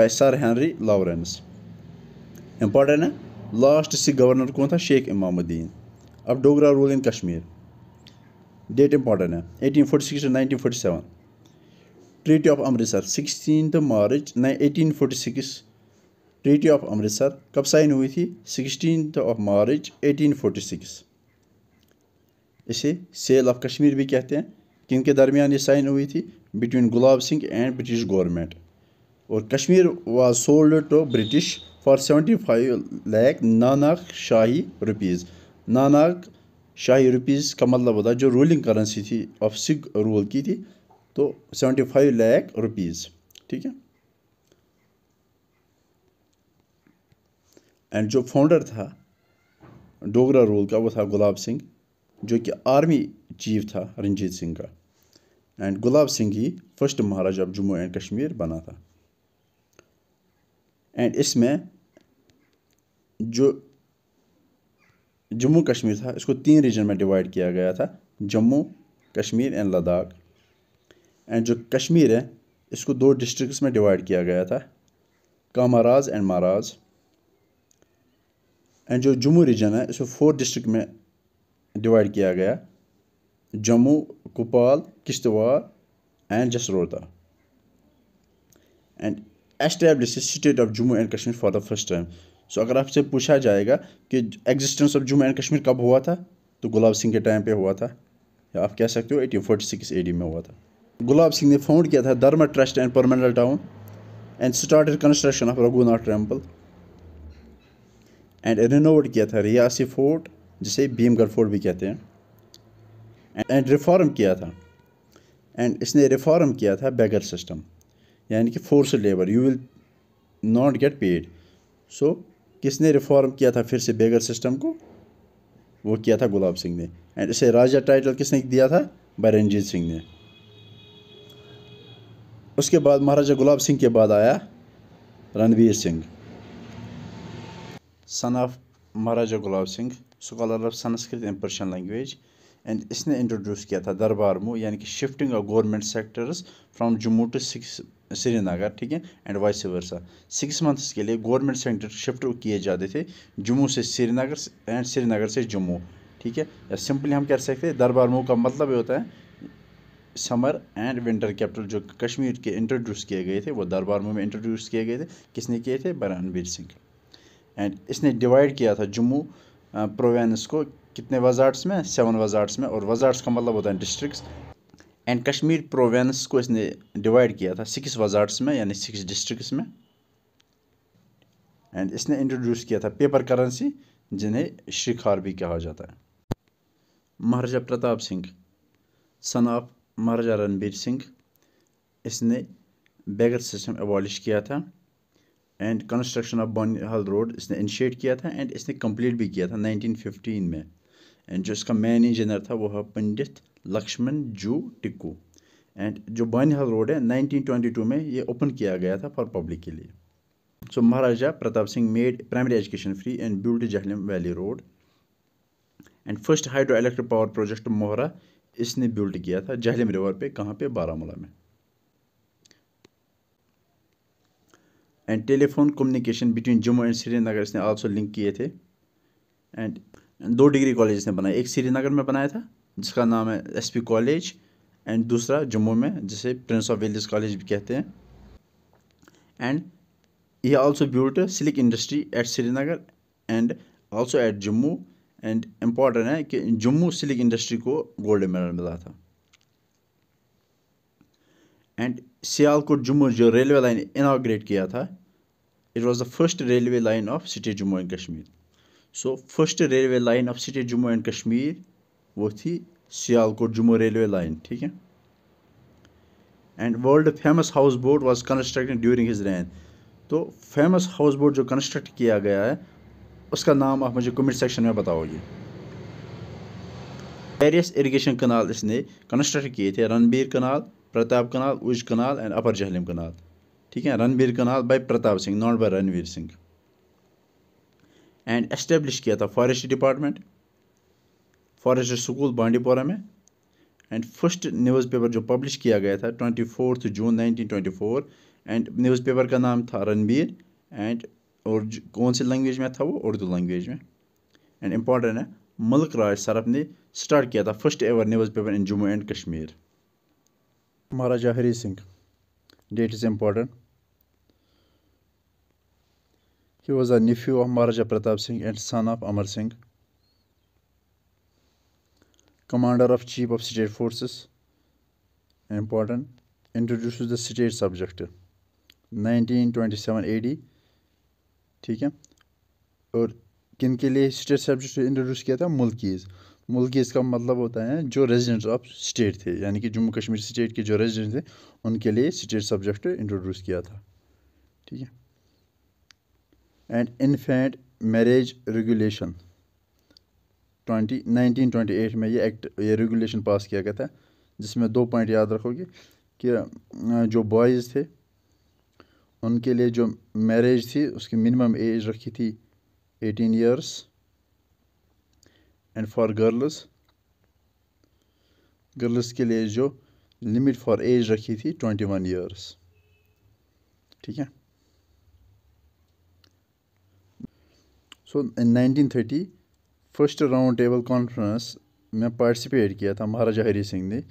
by sir Henry Lawrence important है लास्ट सिख गवर्नर कौन था शेख इमामुद्दीन अब Dogra rule in Kashmir date important है eighteen forty nineteen two seven treaty of Amritsar sixteen March eighteen forty six treaty of Amritsar कब साइन हुई थी sixteen of March eighteen forty six इसे सेल ऑफ कश्मीर भी कहते हैं किनके दरमियान ये साइन हुई थी between Gulab Singh and British government और Kashmir was sold to British for seventy five lakh Nanak Shahi rupees Nanak Shahi rupees का मतलब होता जो रूलिंग करेंसी थी ऑफ सिख रूल की थी तो सेवेंटी फाइव लैख रुपीज़ ठीक है एंड जो फाउंडर था डोगरा रूल का वो था गुलाब सिंह जो कि आर्मी चीफ था रंजीत सिंह का एंड गुलाब सिंह ही first Maharaja of Jammu and Kashmir बना था एंड इसमें जो जम्मू कश्मीर था इसको तीन रीजन में डिवाइड किया गया था जम्मू कश्मीर एंड लद्दाख एंड जो कश्मीर है इसको दो डिस्ट्रिक्ट्स में डिवाइड किया गया था कामाराज एंड महाराज एंड जो जम्मू रीजन है इसको फोर डिस्ट्रिक्ट में डिवाइड किया गया Jammu Kupal Kishtwar and Jasrota and establish state of Jammu and Kashmir for the first time so अगर आपसे पूछा जाएगा कि existence of Jammu and Kashmir कब हुआ था तो गुलाब सिंह के टाइम पे हुआ था या आप कह सकते हो eighteen forty six A D में हुआ था गुलाब सिंह ने फाउंड किया था Dharma trust and permanent town and started construction of Raghunath temple and renovate किया था रियासी फोर्ट जिसे भीमगढ़ फोर्ट भी कहते हैं एंड रिफॉर्म किया था एंड इसने रिफॉर्म किया था बेगर सिस्टम यानी कि force labour you will not get paid so किसने रिफॉर्म किया था फिर से बेगर सिस्टम को वो किया था गुलाब सिंह ने एंड इसे राजा टाइटल किसने दिया था बरनजीत सिंह ने उसके बाद महाराजा गुलाब सिंह के बाद आया Ranbir Singh son of Maharaja Gulab Singh scholar of Sanskrit and Persian language and इसने इंट्रोड्यूस किया था दरबार मु यानी कि shifting of government sectors from Jammu to six Srinagar ठीक है and vice versa six months के लिए गवर्नमेंट सेक्टर शिफ्ट किए जाते थे जम्मू से श्रीनगर एंड श्रीनगर से जम्मू ठीक है या सिंपली हम कह सकते हैं दरबार मुँह का मतलब ये होता है समर एंड विंटर कैपिटल जो कश्मीर के इंट्रोड्यूस किए गए थे वो दरबार में इंट्रोड्यूस किए गए थे किसने किए थे बरानवीर सिंह एंड इसने डिवाइड किया था जम्मू प्रोवेंस को कितने वजार्ट्स में सेवन वजार्ट्स में और वजार्ट्स का मतलब होता है डिस्ट्रिक्स एंड कश्मीर प्रोवेंस को इसने डिवाइड किया था सिक्स वजार्ट्स में यानी सिक्स डिस्ट्रिक्स में एंड इसने इंट्रोड्यूस किया था पेपर करेंसी जिन्हें शिखार भी कहा जाता है महाराजा प्रताप सिंह सन ऑफ महाराजा रणबीर सिंह इसने बैगर सिस्टम एबॉलिश किया था and construction of Banihal road इसने इनिशिएट किया था एंड इसने कंप्लीट भी किया था 1915 में एंड जो इसका मेन इंजीनियर था वो है पंडित लक्ष्मण जू टिक्कू एंड जो बनिहाल रोड है 1922 में ये ओपन किया गया था फॉर पब्लिक के लिए so so, Maharaja Pratap Singh made primary education free and beauty Jhelum valley road and first hydro electric power project Mohra इसने बिल्ड किया था जहलम रिवर पे कहाँ पे बारामूला में and telephone communication between Jammu and Srinagar इसने आल्सो लिंक किए थे एंड दो डिग्री कॉलेज इसने बनाया एक श्रीनगर में बनाया था जिसका नाम है एस पी कॉलेज एंड दूसरा जम्मू में जिसे प्रिंस ऑफ वेल्स कॉलेज भी कहते हैं एंड ये also built silk industry at Srinagar and also at Jammu and important है कि जम्मू सिल्क इंडस्ट्री को गोल्ड मेडल मिला था एंड सियालकोट जम्मू जो रेलवे लाइन इनाग्रेट किया था it was the first railway line of city Jammu and Kashmir so first railway line of city Jammu and Kashmir वो थी सियालकोट जम्मू रेलवे लाइन ठीक है and world famous house boat was constructed during his reign तो फेमस हाउस बोट जो कंस्ट्रक्ट किया गया है उसका नाम आप मुझे कमेंट सेक्शन में बताओगे वेरियस इरीगेशन कनाल इसने कंस्ट्रक्ट किए थे रणबीर कनाल प्रताप कनाल उज कनाल एंड अपर जहलिम कनाल ठीक है Ranbir canal by Pratap Singh not by Ranvir Singh and establish किया था forest department forest school Bandipora में एंड फर्स्ट न्यूज़पेपर जो पब्लिश किया गया था twenty fourth June nineteen twenty four and paper का नाम था रणबीर एंड और कौन सी लैंग्वेज में था वो उर्दू लैंग्वेज में एंड इम्पॉर्टेंट है मलक राज सरफ ने स्टार्ट किया था first ever news paper in Jammu and Kashmir Maharaja Hari Singh that is important he was a nephew of Maharaja Pratap Singh and son of Amar Singh commander of chief of state forces important introduce the state subject nineteen twenty seven A D ठीक है और किन के लिए स्टेट सब्जेक्ट इंट्रोड्यूस किया था मुल्कीज़ मुल्कीज़ का मतलब होता है जो रेजिडेंट्स ऑफ स्टेट थे यानी कि जम्मू कश्मीर स्टेट के जो रेजिडेंट थे उनके लिए स्टेट सब्जेक्ट इंट्रोड्यूस किया था ठीक है and infant marriage regulation twenty nineteen twenty eight में ये एक्ट ये रेगुलेशन पास किया गया था जिसमें दो पॉइंट याद रखोगे कि जो बॉयज़ थे उनके लिए जो मैरिज थी उसकी मिनिमम एज रखी थी eighteen years and for girls girls के लिए जो लिमिट फॉर एज रखी थी ट्वेंटी वन ईयर्स ठीक है so in nineteen thirty first round table conference में पार्टिसिपेट किया था महाराजा हरी सिंह ने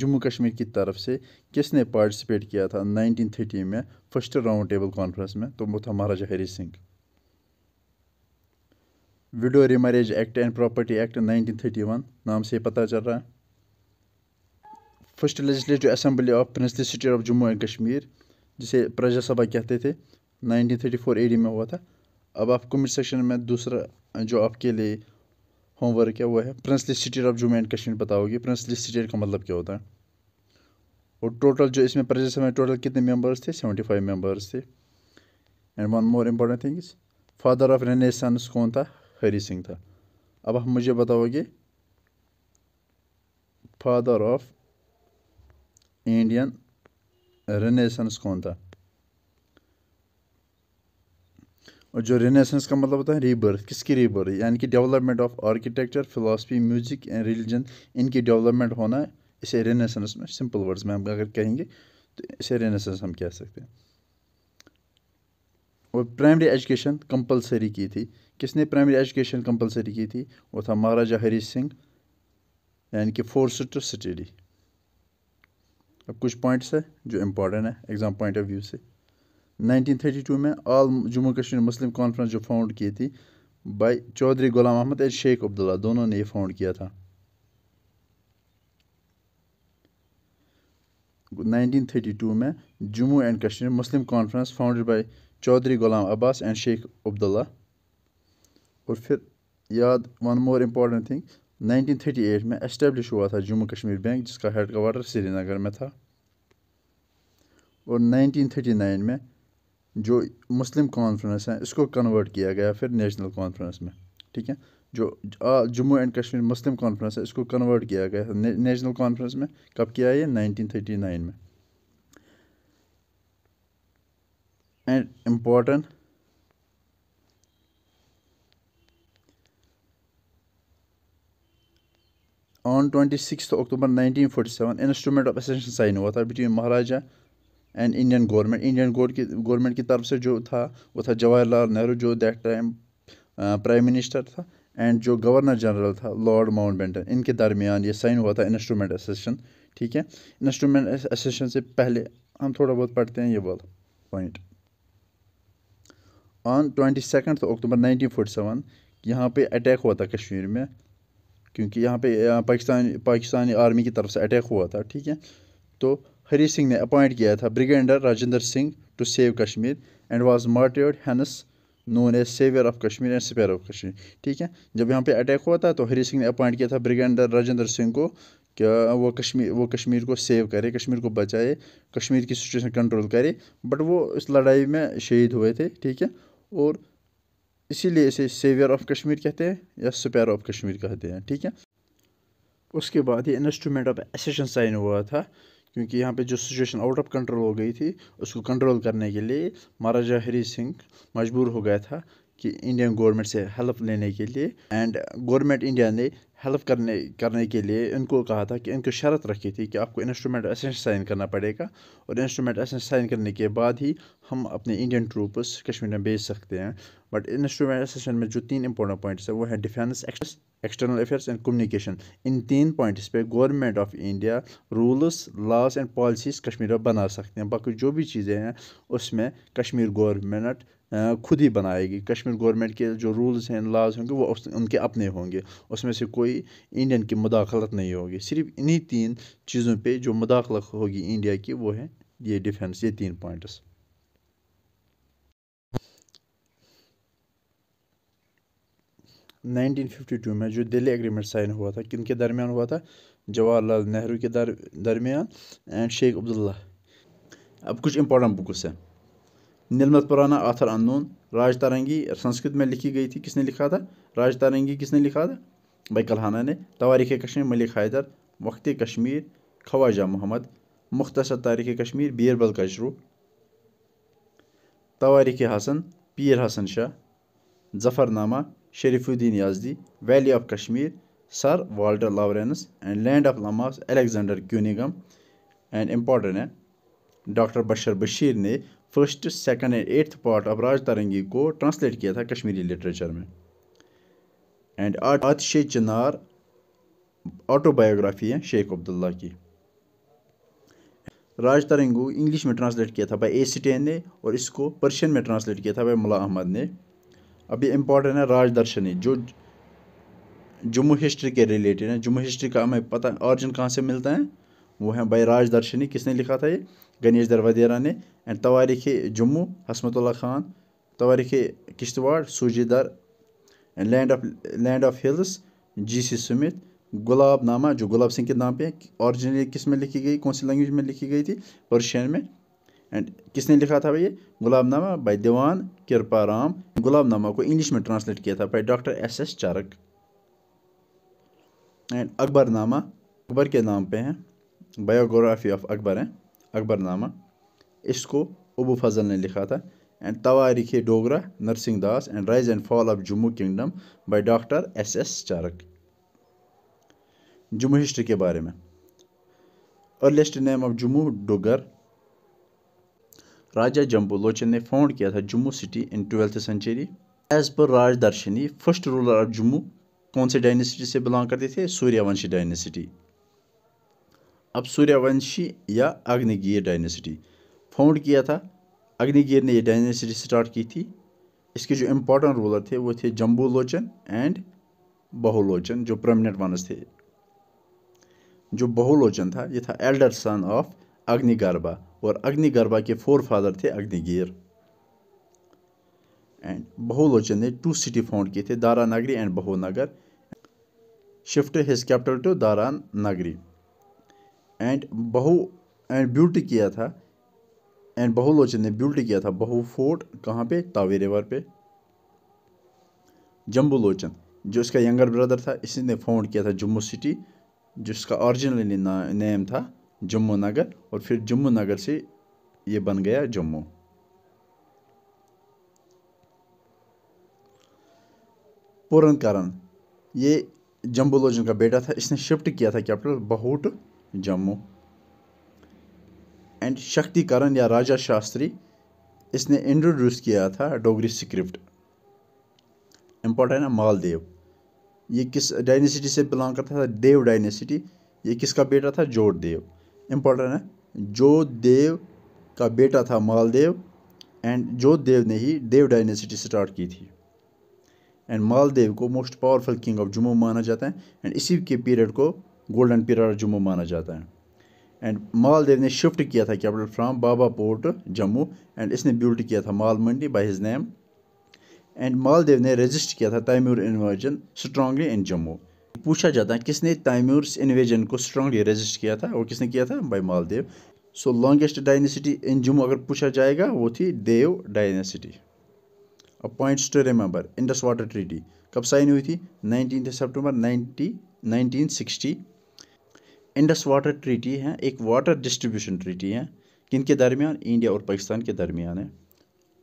जम्मू कश्मीर की तरफ से किसने पार्टिसिपेट किया था 1930 में फर्स्ट राउंड टेबल कॉन्फ्रेंस में तो वो था Maharaja Hari Singh widow remarriage act and property act 1931 नाम से पता चल रहा है first legislative assembly of princely city of Jammu and Kashmir जिसे प्रजा सभा कहते थे 1934 एडी में हुआ था अब आप कमेंट सेक्शन में दूसरा जो आपके लिए होमवर्क क्या हुआ है princely state of Jammu and Kashmir बताओगे प्रिंसली स्टेट का मतलब क्या होता है और टोटल जो इसमें प्रेजेंट समय टोटल कितने मेंबर्स थे सेवेंटी फाइव मेम्बर्स थे and one more important thing father of renaissance कौन था हरी सिंह था अब आप मुझे बताओगे फादर ऑफ इंडियन रेनेसानस कौन था और जो रिनेसेंस का मतलब होता है रीबर्थ किसकी रीबर्थ यानी कि development of architecture philosophy music and religion इनकी डेवलपमेंट होना इसे रिनेसेंस में सिंपल वर्ड्स में हम अगर कहेंगे तो इसे रिनेसेंस हम कह सकते हैं और प्राइमरी एजुकेशन कंपलसरी की थी किसने प्राइमरी एजुकेशन कंपलसरी की थी वो था महाराजा हरी सिंह यानी कि फोर्स टू स्टडी अब कुछ पॉइंट्स है जो इम्पोर्टेंट है एग्ज़ाम पॉइंट ऑफ व्यू से 1932 में all Jammu Kashmir Muslim conference जो फाउंड की थी बाय चौधरी गुलाम अहमद एंड शेख अब्दुल्ला दोनों ने ये फाउंड किया था 1932 में Jammu and Kashmir Muslim conference founded by Chaudhry Ghulam Abbas and Sheikh Abdullah और फिर याद वन मोर इम्पॉर्टेंट थिंग 1938 में एस्टेब्लिश हुआ था जम्मू कश्मीर बैंक जिसका हेड क्वार्टर श्रीनगर में था और 1939 में जो मुस्लिम कॉन्फ्रेंस है इसको कन्वर्ट किया गया फिर नेशनल कॉन्फ्रेंस में ठीक है जो Jammu and Kashmir Muslim conference है इसको कन्वर्ट किया गया ने, नेशनल कॉन्फ्रेंस में कब किया ये 1939 में and important on twenty six October nineteen forty seven instrument of accession sign हुआ था between Maharaja and Indian government Indian god की गवर्नमेंट की तरफ से जो था वो था जवाहरलाल नेहरू जो दैट टाइम प्राइम मिनिस्टर था एंड जो गवर्नर जनरल था लॉर्ड माउंटबेंटन इनके दरमियान ये साइन हुआ था इंस्ट्रूमेंट एसोसिएशन ठीक है इंस्ट्रूमेंट एसोसिएशन से पहले हम थोड़ा बहुत पढ़ते हैं ये वाला point on twenty second October nineteen forty seven यहाँ पर अटैक हुआ था कश्मीर में क्योंकि यहाँ पे पाकिस्तान पाकिस्तानी आर्मी की तरफ से अटैक हुआ था ठीक है तो हरी सिंह ने अपॉइंट किया था brigadier Rajendra Singh to save Kashmir and was martyred hence known as saviour of Kashmir and spare of Kashmir ठीक है जब यहाँ पे अटैक हुआ था तो हरी सिंह ने अपॉइंट किया था ब्रिगेंडर राजेंद्र सिंह को क्या वो कश्मीर वो कश्मीर को सेव करे कश्मीर को बचाए कश्मीर की सिचुएशन कंट्रोल करे बट वो इस लड़ाई में शहीद हुए थे ठीक है और इसीलिए इसे सेवियर ऑफ कश्मीर कहते हैं या स्पेयर ऑफ कश्मीर कहते हैं ठीक है उसके बाद ये इंस्ट्रूमेंट ऑफ एसेशन साइन हुआ था क्योंकि यहाँ पे जो सिचुएशन आउट ऑफ कंट्रोल हो गई थी उसको कंट्रोल करने के लिए महाराजा हरी सिंह मजबूर हो गया था कि इंडियन गवर्नमेंट से हेल्प लेने के लिए एंड गवर्नमेंट इंडिया ने हेल्प करने करने के लिए इनको कहा था कि इनको शर्त रखी थी कि आपको इंस्ट्रूमेंट असेंस साइन करना पड़ेगा और इंस्ट्रूमेंट असेंस साइन करने के बाद ही हम अपने इंडियन ट्रूप्स कश्मीर में भेज सकते हैं बट इंस्ट्रूमेंट असेंट में जो तीन इंपॉर्टेंट पॉइंट्स हैं वो हैं defence external affairs and communication इन तीन पॉइंट्स पे government of India rules laws and policies Kashmir में बना सकते हैं बाकी जो भी चीज़ें हैं उसमें कश्मीर गवर्नमेंट खुद ही बनाएगी कश्मीर गवर्नमेंट के जो रूल्स हैं लॉज होंगे वो उनके अपने होंगे उसमें से कोई इंडियन की मुदाखलत नहीं होगी सिर्फ इन्हीं तीन चीज़ों पे जो मुदाखलत होगी इंडिया की वो है ये डिफेंस ये तीन पॉइंट्स नाइनटीन फिफ्टी टू में जो दिल्ली एग्रीमेंट साइन हुआ था किन के दरमियान हुआ था जवाहरलाल नेहरू के दर दरमियान एंड शेख अब्दुल्ला अब कुछ इंपॉर्टेंट बुक्स हैं निलमत पुराना आथर अननोन राज तारंगी संस्कृत में लिखी गई थी किसने लिखा था राज तारंगी किसने लिखा था बैकलहाना ने तवारीख़ कश्मीर मलिक हैदर वक्त कश्मीर ख्वाजा मोहम्मद मुख्तसर तारीख़ Kashmir Birbal कजरू Tawarikh Hassan Pir Hassan Shah Zafarnama Sharfuddin Yazdi valley of Kashmir Sir Walter Lawrence and land of Lamas Alexander Cunningham and important है डॉक्टर बशर बशीर ने first second and eighth part Raj Tarangini को ट्रांसलेट किया था कश्मीरी लिटरेचर में एंड शे चिनार ऑटोबायोग्राफी है शेख अब्दुल्ला की राज को इंग्लिश में ट्रांसलेट किया था भाई ए सिटेन ने और इसको पर्शियन में ट्रांसलेट किया था भाई मुला अहमद ने अभी इम्पॉर्टेंट है राज दर्शनी जो जम्मू हिस्ट्री के रिलेटेड है जम्मू हिस्ट्री का हमें पता ऑरिजिन कहाँ से मिलता है वो है बाई राज दर्शनी किसने लिखा था ये गणेश दरवादेरा ने एंड तवारीख जम्मू हसमतुल्ला खान तवारीख किश्तवाड़ दर and land of land of hills G C Sumit Gulab Nama जो गुलाब सिंह के नाम पे ओरिजिनली किस में लिखी गई कौन सी लैंग्वेज में लिखी गई थी पर्शियन में एंड किसने लिखा था गुलाब नामा बाई दीवान कृपा राम गुलाब नामा को इंग्लिश में ट्रांसलेट किया था by doctor S S Charak and Akbar Nama Akbar के नाम पे हैं बायोग्राफी ऑफ अकबर हैं अकबरनामा इसको अबू फजल ने लिखा था and Tawarikh Dogra Narsingh Das and rise and fall of Jammu kingdom by doctor S S Charak Jammu history के बारे में earliest name of Jammu Dogar Raja Jambu Lochan ने फाउंड किया था Jammu city in twelfth century as per Raj दर्शनी फर्स्ट रूलर ऑफ जम्मू कौन से डायनेसिटी से बिलोंग करते थे सूर्यवंशी डायनेसिटी अब सूर्यवंशी या अग्निगीर डायनेसिटी फाउंड किया था अग्निगीर ने ये डायनेसिटी स्टार्ट की थी इसके जो इम्पोर्टेंट रूलर थे वो थे जम्बूलोचन एंड बहुलोचन जो प्रमिनेंट वनस थे जो बहुलोचन था ये था एल्डर सन ऑफ अग्निगर्भा और अग्निगर्भा के फोर फादर थे अग्निगीर एंड बहुलोचन ने टू सिटी फाउंड किए थे Dara Nagari and Bahunagar shift his capital to Dara Nagari and बहु एंड ब्यूटी किया था एंड बहुलोचन ने ब्यूटी किया था बहु फोर्ट कहाँ पे तावी रिवर पे लोचन जो इसका यंगर ब्रदर था इसी ने फाउंड किया था जम्मू सिटी जिसका ओरिजिनली नेम था जम्मू नगर और फिर जम्मू नगर से ये बन गया जम्मू पूरन करण ये जम्बूलोचन का बेटा था इसने शिफ्ट किया था कैपिटल बहुट जम्मू एंड शक्तिकरण या राजा शास्त्री इसने इंट्रोड्यूस किया था डोगरी स्क्रिप्ट इम्पोर्टेंट है मालदेव ये किस डायनेसिटी से बिलोंग करता था देव डायनेसिटी ये किसका बेटा था देव इम्पोर्टेंट है जो देव का बेटा था मालदेव एंड जो देव ने ही देव डायनेसिटी स्टार्ट की थी एंड मालदेव को most powerful king of Jammu माना जाता है एंड इसी के पीरियड को गोल्डन पीरियड जम्मू माना जाता है एंड मालदेव ने शिफ्ट किया था capital from Babapur Jammu and इसने बिल्ड किया था Mal Mandi by his name and Maldev ने रजिस्टर किया था Taimur invasion strongly in Jammu पूछा जाता है किसने तैमूर इन्वेजन को स्ट्रांगली रजिस्टर किया था और किसने किया था by Maldev so longest dynasty in Jammu अगर पूछा जाएगा वो थी Dev dynasty a points to remember Indus water treaty कब साइन हुई थी nineteen September ninety nineteen sixty Indus water treaty है एक वाटर डिस्ट्रीब्यूशन ट्रीटी है किनके दरमियान इंडिया और पाकिस्तान के दरमियान है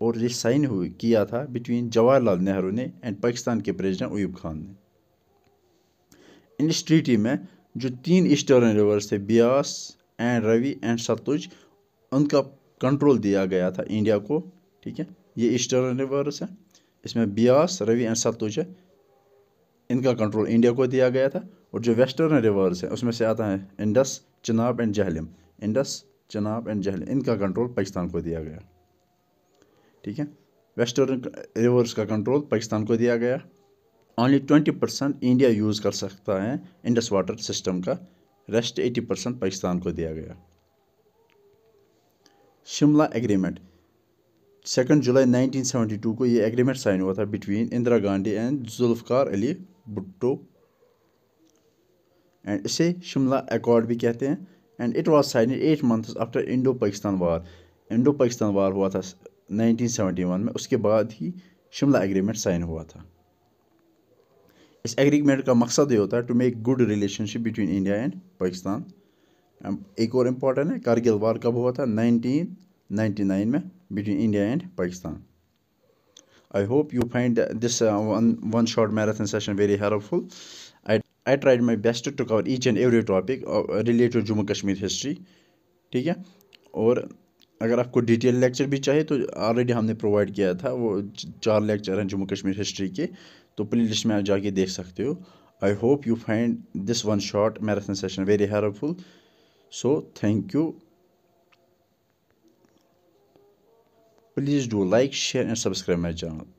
और ये साइन हुई किया था बिटवीन जवाहरलाल नेहरू ने एंड पाकिस्तान के प्रेसिडेंट अयूब खान ने इन इस ट्रीटी में जो तीन ईस्टर्न रिवर्स थे ब्यास एंड रवि एंड सतुज उनका कंट्रोल दिया गया था इंडिया को ठीक है ये ईस्टर्न रिवर्स है इसमें ब्यास रवि एंड सतुज है इनका कंट्रोल इंडिया को दिया गया था और जो वेस्टर्न रिवर्स हैं उसमें से आता है Indus Chenab and Jhelum Indus Chenab and Jhelum इनका कंट्रोल पाकिस्तान को दिया गया ठीक है वेस्टर्न रिवर्स का कंट्रोल पाकिस्तान को दिया गया only twenty percent India use कर सकता है इंडस वाटर सिस्टम का रेस्ट एटी परसेंट पाकिस्तान को दिया गया शिमला एग्रीमेंट सेकेंड जुलाई 1972 को ये एग्रीमेंट साइन हुआ था between Indira Gandhi and Zulfikar Ali Bhutto and इसे शिमला एकॉर्ड भी कहते हैं and it was sign eight months after Indo Pakistan war Indo Pakistan war हुआ था 1971 में उसके बाद ही शिमला एग्रीमेंट साइन हुआ था इस एग्रीमेंट का मकसद ये होता है to make good relationship between India and Pakistan एक और इम्पॉर्टेंट है कारगिल वार कब हुआ था नाइनटीन नाइन्टी नाइन में between India and Pakistan I hope you find this one one short marathon session very helpful I tried my best to cover each and every topic related Jammu Kashmir history ठीक है और अगर आपको डिटेल लेक्चर भी चाहिए तो ऑलरेडी हमने प्रोवाइड किया था वो चार लेक्चर हैं जम्मू कश्मीर हिस्ट्री के तो प्ले लिस्ट में आप जाके देख सकते हो I hope you find this one short marathon session very helpful so thank you please do like share and subscribe my channel